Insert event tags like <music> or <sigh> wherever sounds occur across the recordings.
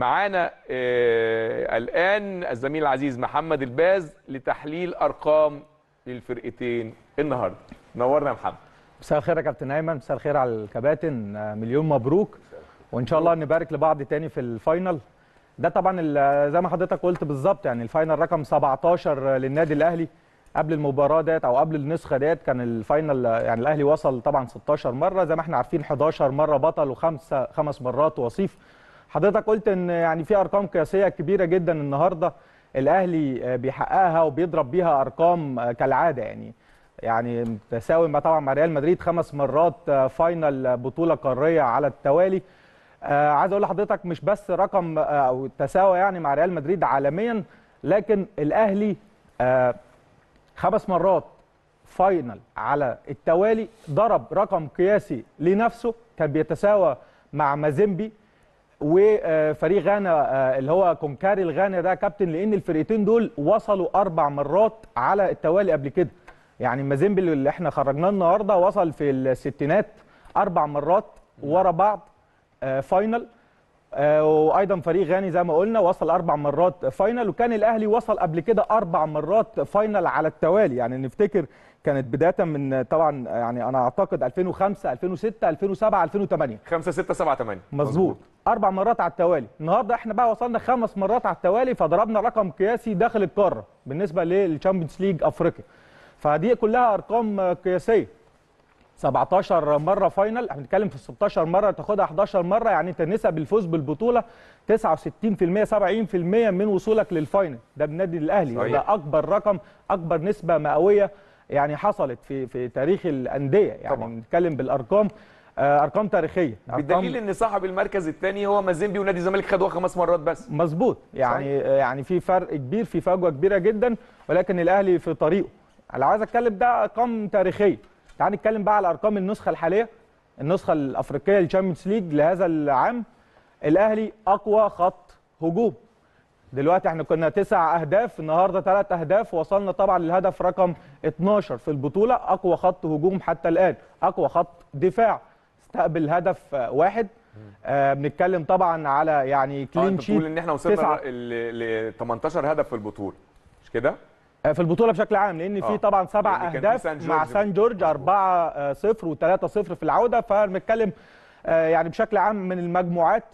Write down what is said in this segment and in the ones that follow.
معانا آه، الان الزميل العزيز محمد الباز لتحليل ارقام للفرقتين النهارده نورنا يا محمد مساء الخير يا كابتن ايمن مساء الخير على الكباتن آه، مليون مبروك وان شاء الله نبارك لبعض تاني في الفاينل ده طبعا زي ما حضرتك قلت بالظبط يعني الفاينل رقم 17 للنادي الاهلي قبل المباراه ديت او قبل النسخه ديت كان الفاينل يعني الاهلي وصل طبعا 16 مره زي ما احنا عارفين 11 مره بطل وخمسه خمس مرات وصيف حضرتك قلت ان يعني في ارقام قياسيه كبيره جدا النهارده الاهلي آه، بيحققها وبيضرب بيها ارقام آه، كالعاده يعني يعني تساوي ما طبعا مع ريال مدريد خمس مرات آه، فاينل بطوله قاريه على التوالي عايز اقول لحضرتك مش بس رقم او تساوى يعني مع ريال مدريد عالميا لكن الاهلي خمس مرات فاينل على التوالي ضرب رقم قياسي لنفسه كان بيتساوى مع مازيمبي وفريق غانا آه، اللي هو كونكاري الغانا ده كابتن لان الفرقتين دول وصلوا اربع مرات على التوالي قبل كده يعني مازيمبل اللي احنا خرجناه النهارده وصل في الستينات اربع مرات ورا بعض فاينل آه، آه، وايضا فريق غاني زي ما قلنا وصل اربع مرات فاينل وكان الاهلي وصل قبل كده اربع مرات فاينل على التوالي يعني نفتكر كانت بدايه من طبعا يعني انا اعتقد 2005 2006 2007 2008 5 6 7 8 مظبوط اربع مرات على التوالي النهارده احنا بقى وصلنا خمس مرات على التوالي فضربنا رقم قياسي داخل القاره بالنسبه للتشامبيونز ليج افريقيا فدي كلها ارقام قياسيه 17 مره فاينل احنا بنتكلم في 16 مره تاخدها 11 مره يعني انت نسب الفوز بالبطوله 69% 70% من وصولك للفاينل ده بنادي الاهلي صحيح. ده اكبر رقم اكبر نسبه مئويه يعني حصلت في في تاريخ الانديه يعني بنتكلم بالارقام آه، ارقام تاريخيه بالدليل ان صاحب المركز الثاني هو مازيمبي ونادي الزمالك خدوها خمس مرات بس مظبوط يعني صحيح. آه، يعني في فرق كبير في فجوه كبيره جدا ولكن الاهلي في طريقه انا عايز اتكلم ده ارقام تاريخيه تعال نتكلم بقى على ارقام النسخه الحاليه النسخه الافريقيه للشامبيونز ليج لهذا العام الاهلي اقوى خط هجوم دلوقتي احنا كنا تسع اهداف النهارده ثلاث اهداف وصلنا طبعا للهدف رقم 12 في البطوله اقوى خط هجوم حتى الان اقوى خط دفاع استقبل هدف واحد آه بنتكلم طبعا على يعني كلين آه، شيت بتقول ان احنا وصلنا ل 18 هدف في البطوله مش كده آه، في البطوله بشكل عام لان في آه. طبعا سبع يعني اهداف سان مع سان جورج 4 0 و3 0 في العوده فبنتكلم يعني بشكل عام من المجموعات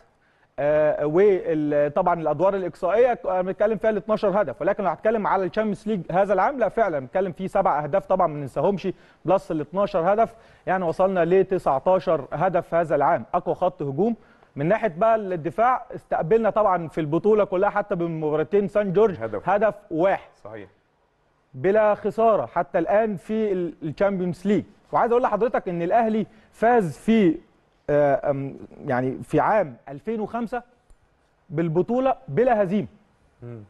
آه، وطبعا الادوار الاقصائيه آه، بنتكلم فيها ال 12 هدف ولكن لو هتكلم على الشامبيونز ليج هذا العام لا فعلا بنتكلم فيه سبع اهداف طبعا ما ننساهمش بلس ال 12 هدف يعني وصلنا ل 19 هدف هذا العام اقوى خط هجوم من ناحيه بقى الدفاع استقبلنا طبعا في البطوله كلها حتى بمباراتين سان جورج هدف, هدف واحد صحيح بلا خساره حتى الان في الشامبيونز ليج وعايز اقول لحضرتك ان الاهلي فاز في آه، يعني في عام 2005 بالبطوله بلا هزيمه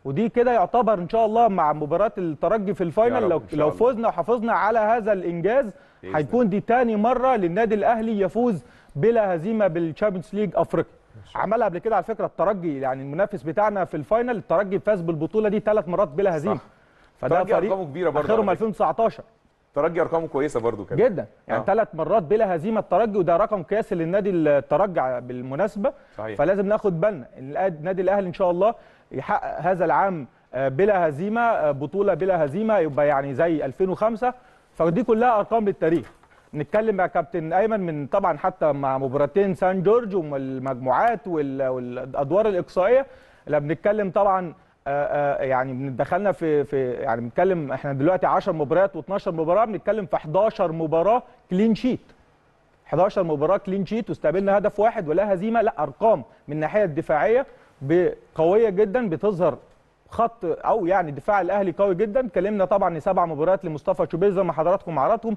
ودي كده يعتبر ان شاء الله مع مباراه الترجي في الفاينل لو لو فزنا وحافظنا على هذا الانجاز هيكون دي تاني مره للنادي الاهلي يفوز بلا هزيمه بالتشامبيونز ليج افريقيا عملها قبل كده على فكره الترجي يعني المنافس بتاعنا في الفاينل الترجي فاز بالبطوله دي ثلاث مرات بلا هزيمه صح. فده فريق كبيره برضه اخرهم 2019 الترجي ارقامه كويسه برضو كده جدا يعني ثلاث آه. مرات بلا هزيمه الترجي وده رقم قياسي للنادي الترجي بالمناسبه صحيح. فلازم ناخد بالنا النادي الاهلي ان شاء الله يحقق هذا العام آه، بلا هزيمه آه، بطوله بلا هزيمه يبقى يعني زي 2005 فدي كلها ارقام للتاريخ نتكلم مع كابتن ايمن من طبعا حتى مع مباراتين سان جورج والمجموعات والادوار الاقصائيه لما بنتكلم طبعا آه، آه، يعني دخلنا في في يعني بنتكلم احنا دلوقتي 10 مباريات و12 مباراه بنتكلم في 11 مباراه كلين شيت 11 مباراه كلين شيت واستقبلنا هدف واحد ولا هزيمه لا ارقام من الناحيه الدفاعيه قويه جدا بتظهر خط او يعني دفاع الاهلي قوي جدا اتكلمنا طبعا سبع مباريات لمصطفى شوبيزا زي ما حضراتكم عرضتهم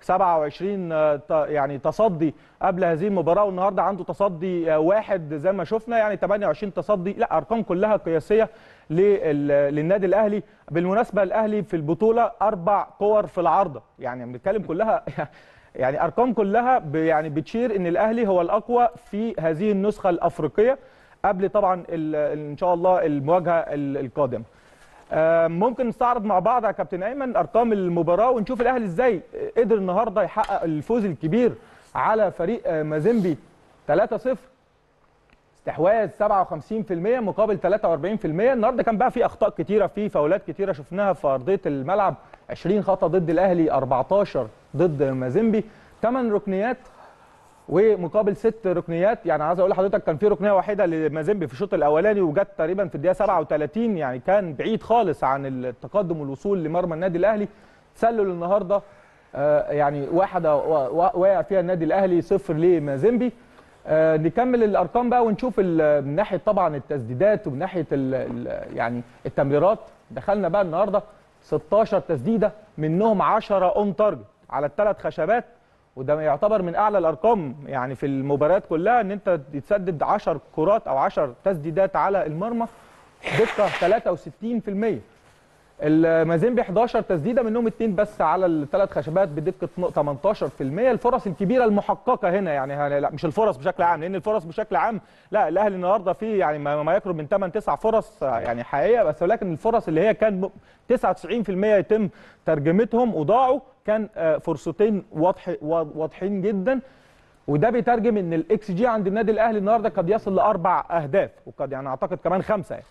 27 آه، يعني تصدي قبل هذه المباراه والنهارده عنده تصدي آه، واحد زي ما شفنا يعني 28 تصدي لا ارقام كلها قياسيه للنادي الاهلي بالمناسبه الاهلي في البطوله اربع كور في العارضه يعني بنتكلم كلها <laughs> يعني ارقام كلها يعني بتشير ان الاهلي هو الاقوى في هذه النسخه الافريقيه قبل طبعا ان شاء الله المواجهه القادمه آه، ممكن نستعرض مع بعض يا كابتن ايمن ارقام المباراه ونشوف الاهلي ازاي قدر النهارده يحقق الفوز الكبير على فريق آه، مازيمبي 3-0 استحواذ 57% مقابل 43% النهارده كان بقى في اخطاء كتيره في فاولات كتيره شفناها في ارضيه الملعب 20 خطا ضد الاهلي 14 ضد مازيمبي 8 ركنيات ومقابل ست ركنيات يعني عايز اقول لحضرتك كان في ركنيه واحده لمازيمبي في الشوط الاولاني وجت تقريبا في الدقيقه 37 يعني كان بعيد خالص عن التقدم والوصول لمرمى النادي الاهلي تسلل النهارده آه، يعني واحده واقع فيها النادي الاهلي صفر لمازيمبي آه، نكمل الارقام بقى ونشوف من ناحيه طبعا التسديدات ومن ناحيه يعني التمريرات دخلنا بقى النهارده 16 تسديده منهم 10 اون تارجت على الثلاث خشبات وده يعتبر من اعلى الارقام يعني في المباريات كلها ان انت تسدد 10 كرات او 10 تسديدات على المرمى دقه 63% المازيمبي 11 تسديده منهم اثنين بس على الثلاث خشبات بدقه 18% الفرص الكبيره المحققه هنا يعني لا مش الفرص بشكل عام لان الفرص بشكل عام لا الاهلي النهارده فيه يعني ما يقرب من 8 9 فرص آه، يعني حقيقيه بس ولكن الفرص اللي هي كان 99% يتم ترجمتهم وضاعوا كان آه، فرصتين واضح واضحين جدا وده بيترجم ان الاكس جي عند النادي الاهلي النهارده قد يصل لاربع اهداف وقد يعني اعتقد كمان خمسه يعني.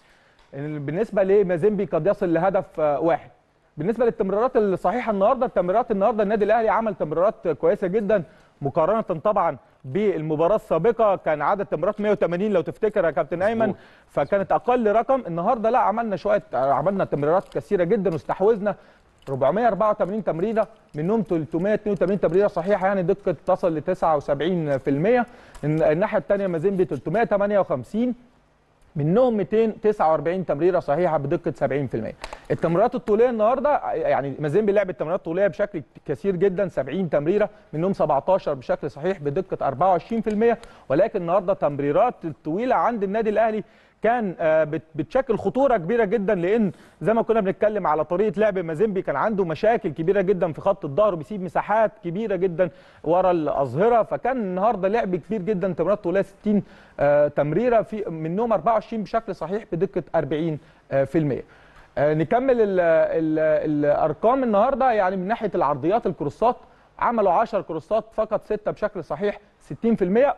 بالنسبه لمازيمبي قد يصل لهدف آه، واحد بالنسبه للتمريرات الصحيحه النهارده التمريرات النهارده النادي الاهلي عمل تمريرات كويسه جدا مقارنه طبعا بالمباراه السابقه كان عدد تمريرات 180 لو تفتكر يا كابتن ايمن فكانت اقل رقم النهارده لا عملنا شويه عملنا تمريرات كثيره جدا واستحوذنا 484 تمريره منهم 382 تمريره صحيحه يعني دقه تصل ل 79% الناحيه الثانيه مازيمبي 358 منهم 249 تمريره صحيحه بدقه 70% التمريرات الطوليه النهارده يعني مازيمبي لعب التمريرات الطوليه بشكل كثير جدا 70 تمريره منهم 17 بشكل صحيح بدقه 24% ولكن النهارده تمريرات الطويله عند النادي الاهلي كان آه، بتشكل خطوره كبيره جدا لان زي ما كنا بنتكلم على طريقه لعب مازيمبي كان عنده مشاكل كبيره جدا في خط الظهر وبيسيب مساحات كبيره جدا ورا الاظهره فكان النهارده لعب كبير جدا تمريرات طوليه 60 آه، تمريره في منهم 24 بشكل صحيح بدقه 40% آه، نكمل الـ الـ الارقام النهارده يعني من ناحيه العرضيات الكروسات عملوا 10 كروسات فقط 6 بشكل صحيح 60%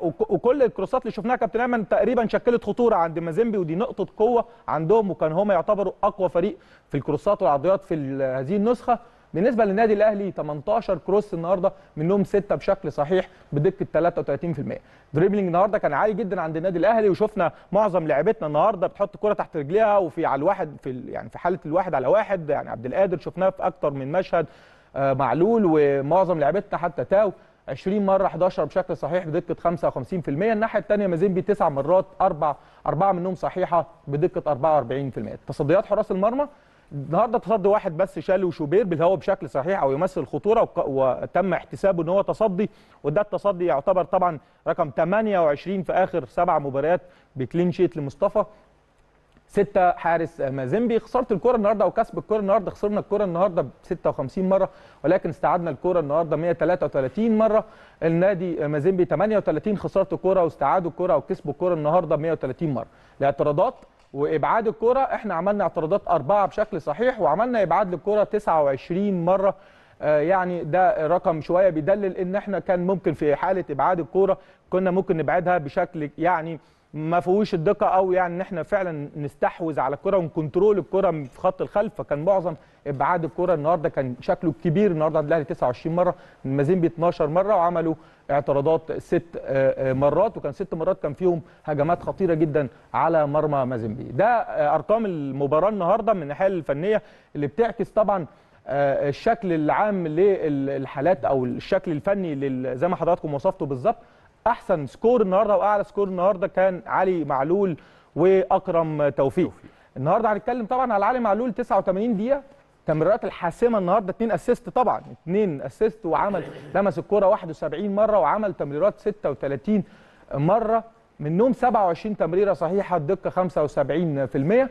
وكل الكروسات اللي شفناها كابتن ايمن تقريبا شكلت خطوره عند مازيمبي ودي نقطه قوه عندهم وكان هم يعتبروا اقوى فريق في الكروسات والعرضيات في هذه النسخه بالنسبه للنادي الاهلي 18 كروس النهارده منهم 6 بشكل صحيح بدقه 33% دريبلينج النهارده كان عالي جدا عند النادي الاهلي وشفنا معظم لعبتنا النهارده بتحط كرة تحت رجليها وفي على الواحد في يعني في حاله الواحد على واحد يعني عبد القادر شفناه في اكتر من مشهد آه، معلول ومعظم لعيبتنا حتى تاو 20 مره 11 بشكل صحيح بدقه 55% الناحيه الثانيه مازيمبي 9 مرات 4 4 منهم صحيحه بدقه 44% تصديات حراس المرمى النهارده تصدي واحد بس شالو شوبير بالهواء بشكل صحيح او يمثل خطوره وتم احتسابه ان هو تصدي وده التصدي يعتبر طبعا رقم 28 في اخر سبع مباريات بكلين شيت لمصطفى ستة حارس مازنبي خسرت الكره النهارده او كسب الكره النهارده خسرنا الكره النهارده 56 مره ولكن استعدنا الكره النهارده 133 مره النادي مازنبي 38 خساره الكره واستعادوا الكره او كسبوا الكره النهارده 130 مره الاعتراضات وابعاد الكره احنا عملنا اعتراضات اربعه بشكل صحيح وعملنا ابعاد للكره 29 مره آه، يعني ده رقم شويه بيدلل ان احنا كان ممكن في حاله ابعاد الكوره كنا ممكن نبعدها بشكل يعني ما فيهوش الدقه قوي يعني ان احنا فعلا نستحوذ على الكره ونكنترول الكره في خط الخلف فكان معظم ابعاد الكره النهارده كان شكله كبير النهارده عند الاهلي 29 مره المازيمبي 12 مره وعملوا اعتراضات ست آه، آه، مرات وكان ست مرات كان فيهم هجمات خطيره جدا على مرمى مازيمبي ده آه، ارقام المباراه النهارده من الناحيه الفنيه اللي بتعكس طبعا الشكل العام للحالات او الشكل الفني زي ما حضراتكم وصفته بالظبط احسن سكور النهارده واعلى سكور النهارده كان علي معلول واكرم توفيق, النهارده هنتكلم طبعا على علي معلول 89 دقيقه التمريرات الحاسمه النهارده اثنين اسيست طبعا اثنين اسيست وعمل لمس الكوره 71 مره وعمل تمريرات 36 مره منهم 27 تمريره صحيحه الدقه 75%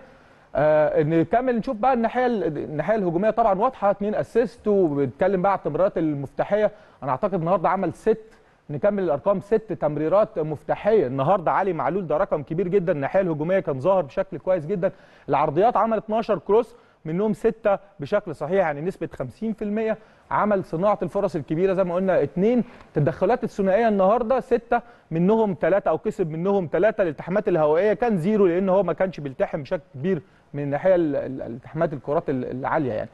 آه نكمل نشوف بقى الناحيه الناحيه الهجوميه طبعا واضحه اثنين اسيست وبنتكلم بقى على التمريرات المفتاحيه انا اعتقد النهارده عمل ست نكمل الارقام ست تمريرات مفتاحيه النهارده علي معلول ده رقم كبير جدا الناحيه الهجوميه كان ظاهر بشكل كويس جدا العرضيات عمل 12 كروس منهم سته بشكل صحيح يعني نسبه 50% عمل صناعه الفرص الكبيره زي ما قلنا اثنين تدخلات الثنائيه النهارده سته منهم ثلاثه او كسب منهم ثلاثه الالتحامات الهوائيه كان زيرو لان هو ما كانش بيلتحم بشكل كبير من الناحيه الالتحامات الكرات العاليه يعني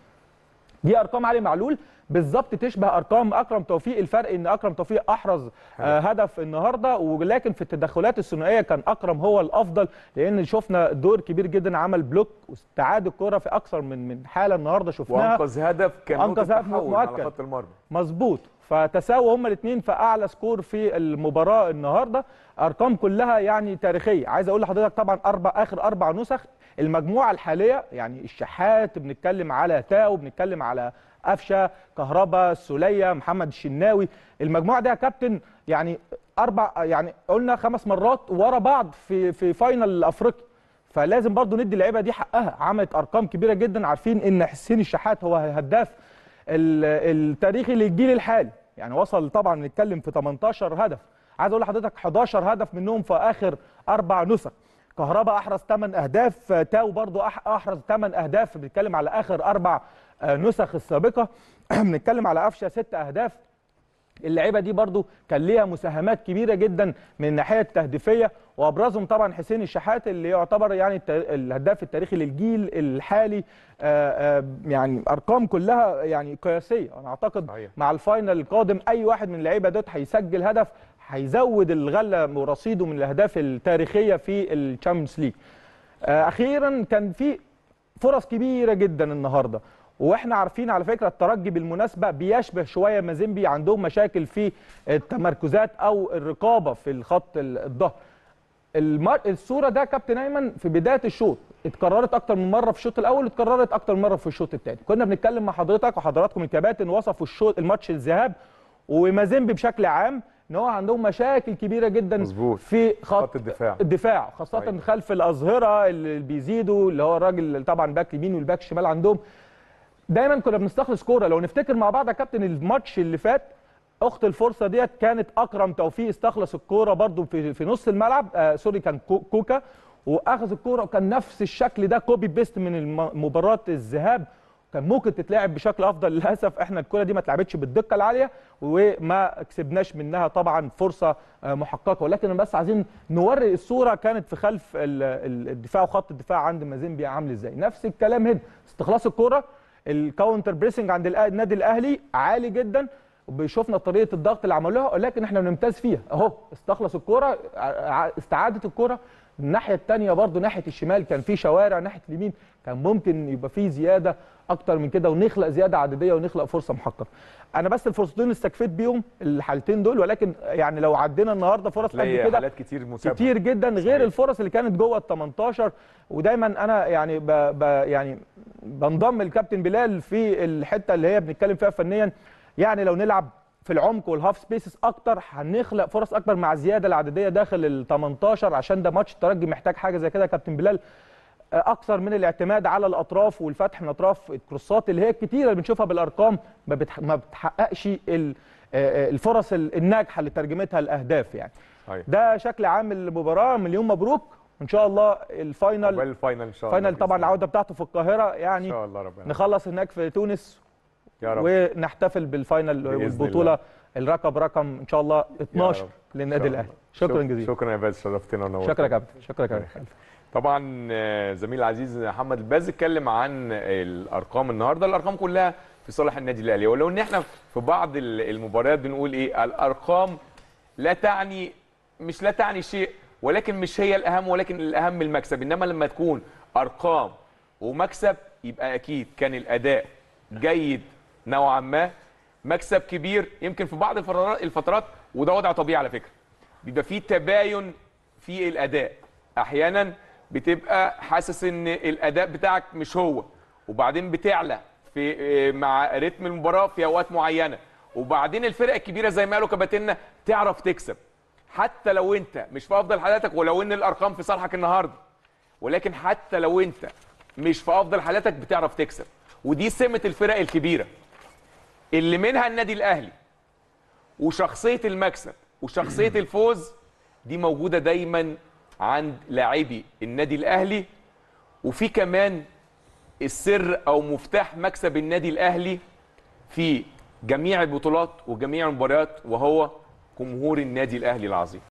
دي ارقام علي معلول بالظبط تشبه ارقام اكرم توفيق الفرق ان اكرم توفيق احرز آه، حلو. هدف النهارده ولكن في التدخلات الثنائيه كان اكرم هو الافضل لان شفنا دور كبير جدا عمل بلوك واستعاد الكره في اكثر من من حاله النهارده شفناها وانقذ هدف كان انقذ هدف مؤكد على خط المرمى مظبوط فتساووا هما الاثنين في اعلى سكور في المباراه النهارده ارقام كلها يعني تاريخيه عايز اقول لحضرتك طبعا اربع اخر اربع نسخ المجموعه الحاليه يعني الشحات بنتكلم على تاو بنتكلم على قفشه كهربا السوليه محمد الشناوي المجموعه دي يا كابتن يعني اربع يعني قلنا خمس مرات ورا بعض في في فاينل افريقيا فلازم برضو ندي اللعيبه دي حقها عملت ارقام كبيره جدا عارفين ان حسين الشحات هو هداف التاريخي للجيل الحالي يعني وصل طبعا نتكلم في 18 هدف عايز اقول لحضرتك 11 هدف منهم في اخر اربع نسخ كهربا احرز 8 اهداف تاو برضه احرز 8 اهداف بنتكلم على اخر اربع آه، نسخ السابقه <clears throat> بنتكلم على قفشه 6 اهداف اللعيبه دي برضه كان ليها مساهمات كبيره جدا من الناحيه التهديفيه وابرزهم طبعا حسين الشحات اللي يعتبر يعني الهداف التاريخي للجيل الحالي آه، آه، يعني ارقام كلها يعني قياسيه انا اعتقد مع الفاينل القادم اي واحد من اللعيبه دوت هيسجل هدف هيزود الغله ورصيده من الاهداف التاريخيه في الشامبيونز ليج آه، اخيرا كان في فرص كبيره جدا النهارده واحنا عارفين على فكره الترجي بالمناسبه بيشبه شويه مازيمبي عندهم مشاكل في التمركزات او الرقابه في الخط الظهر المر... الصوره ده كابتن ايمن في بدايه الشوط اتكررت اكتر من مره في الشوط الاول اتكررت اكتر من مره في الشوط الثاني كنا بنتكلم مع حضرتك وحضراتكم الكباتن وصفوا الشوط الماتش الذهاب ومازيمبي بشكل عام ان هو عندهم مشاكل كبيره جدا مزبوط. في خط, خط الدفاع الدفاع خاصه أيوة. خلف الاظهره اللي بيزيدوا اللي هو الراجل طبعا باك يمين والباك شمال عندهم دايما كنا بنستخلص كوره لو نفتكر مع بعض يا كابتن الماتش اللي فات اخت الفرصه ديت كانت اكرم توفيق استخلص الكوره برده في في نص الملعب آه سوري كان كوكا واخذ الكوره وكان نفس الشكل ده كوبي بيست من مباراه الذهاب كان ممكن تتلعب بشكل افضل للاسف احنا الكره دي ما اتلعبتش بالدقه العاليه وما كسبناش منها طبعا فرصه آه، محققه ولكن بس عايزين نوري الصوره كانت في خلف الدفاع وخط الدفاع عند مازيمبي عامل ازاي نفس الكلام هنا استخلاص الكره الكاونتر بريسنج عند النادي الاهلي عالي جدا بيشوفنا طريقه الضغط اللي عملوها ولكن احنا بنمتاز فيها اهو استخلص الكوره آه، آه، استعادت الكوره الناحيه الثانيه برضو ناحيه الشمال كان في شوارع ناحيه اليمين كان ممكن يبقى في زياده اكتر من كده ونخلق زياده عدديه ونخلق فرصه محققه انا بس الفرصتين اللي استكفيت بيهم الحالتين دول ولكن يعني لو عدينا النهارده فرص قد كده حالات كتير كتير جدا غير صحيح. الفرص اللي كانت جوه ال 18 ودايما انا يعني ب... ب... يعني بنضم الكابتن بلال في الحته اللي هي بنتكلم فيها فنيا يعني لو نلعب في العمق والهاف سبيسز اكتر هنخلق فرص اكبر مع زياده العدديه داخل ال 18 عشان ده ماتش الترجي محتاج حاجه زي كده يا كابتن بلال آه، اكثر من الاعتماد على الاطراف والفتح من اطراف الكروسات اللي هي كتيره اللي بنشوفها بالارقام ما, ما بتحققش آه، آه، الفرص الناجحه اللي ترجمتها الاهداف يعني أيه. ده شكل عام المباراه مليون مبروك وان شاء الله الفاينل الفاينل ان شاء الله الفاينل طبعا العوده بتاعته في القاهره يعني ان شاء الله ربنا نخلص هناك في تونس يا رب. ونحتفل بالفاينل والبطوله الله. الرقم رقم ان شاء الله 12 للنادي الاهلي شكرا جزيلا شكرا يا باز شرفتنا ونورتنا شكرا يا كابتن شكرا يا كابتن <laughs> طبعا آه، زميل العزيز محمد الباز اتكلم عن الارقام النهارده الارقام كلها في صالح النادي الاهلي ولو ان احنا في بعض المباريات بنقول ايه الارقام لا تعني مش لا تعني شيء ولكن مش هي الاهم ولكن الاهم المكسب انما لما تكون ارقام ومكسب يبقى اكيد كان الاداء جيد نوعا ما مكسب كبير يمكن في بعض الفترات وده وضع طبيعي على فكره بيبقى فيه تباين في الاداء احيانا بتبقى حاسس ان الاداء بتاعك مش هو وبعدين بتعلى في آه، مع رتم المباراه في اوقات معينه وبعدين الفرقه الكبيره زي ما قالوا كباتنا تعرف تكسب حتى لو انت مش في افضل حالاتك ولو ان الارقام في صالحك النهارده ولكن حتى لو انت مش في افضل حالاتك بتعرف تكسب ودي سمه الفرق الكبيره اللي منها النادي الاهلي وشخصيه المكسب وشخصيه <clears throat> الفوز دي موجوده دايما عند لاعبي النادي الاهلي وفي كمان السر او مفتاح مكسب النادي الاهلي في جميع البطولات وجميع المباريات وهو جمهور النادي الاهلي العظيم